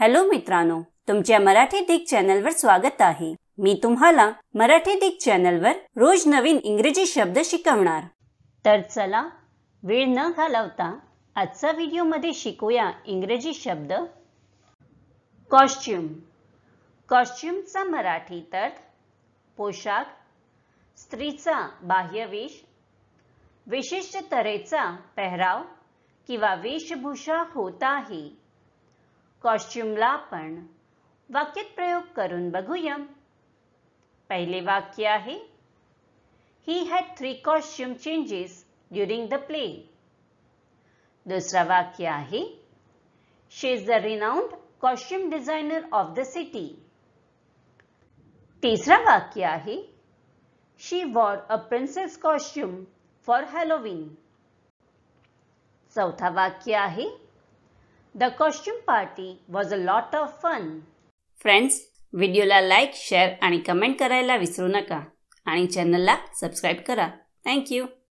hello मित्रांनो तुमच्या मराठी दिग चॅनलवर स्वागत आहे मी तुम्हाला मराठी दिग चॅनलवर रोज नवीन इंग्रजी शब्द शिकवणार तर चला वेळ न घालवता आजचा व्हिडिओमध्ये शिकूया इंग्रजी शब्द कॉस्ट्युम कॉस्ट्युमचा मराठी तर्थ पोशाख स्त्रीचा बाह्यवेश विशिष्ट तऱ्हेचा पेहराव किंवा वेशभूषा होत आहे कॉस्ट्युमला आपण वाक्यात प्रयोग करून बघूया पहिले वाक्य आहे ही had three costume changes during the play दुसरा वाक्य आहे she is the renowned costume designer of the city तिसरा वाक्य आहे she wore a princess costume for Halloween चौथा वाक्य आहे the costume party was a lot of fun friends व्हिडिओला लाईक शेअर आणि कमेंट करायला विसरू नका आणि चॅनलला सबस्क्राईब करा थँक्यू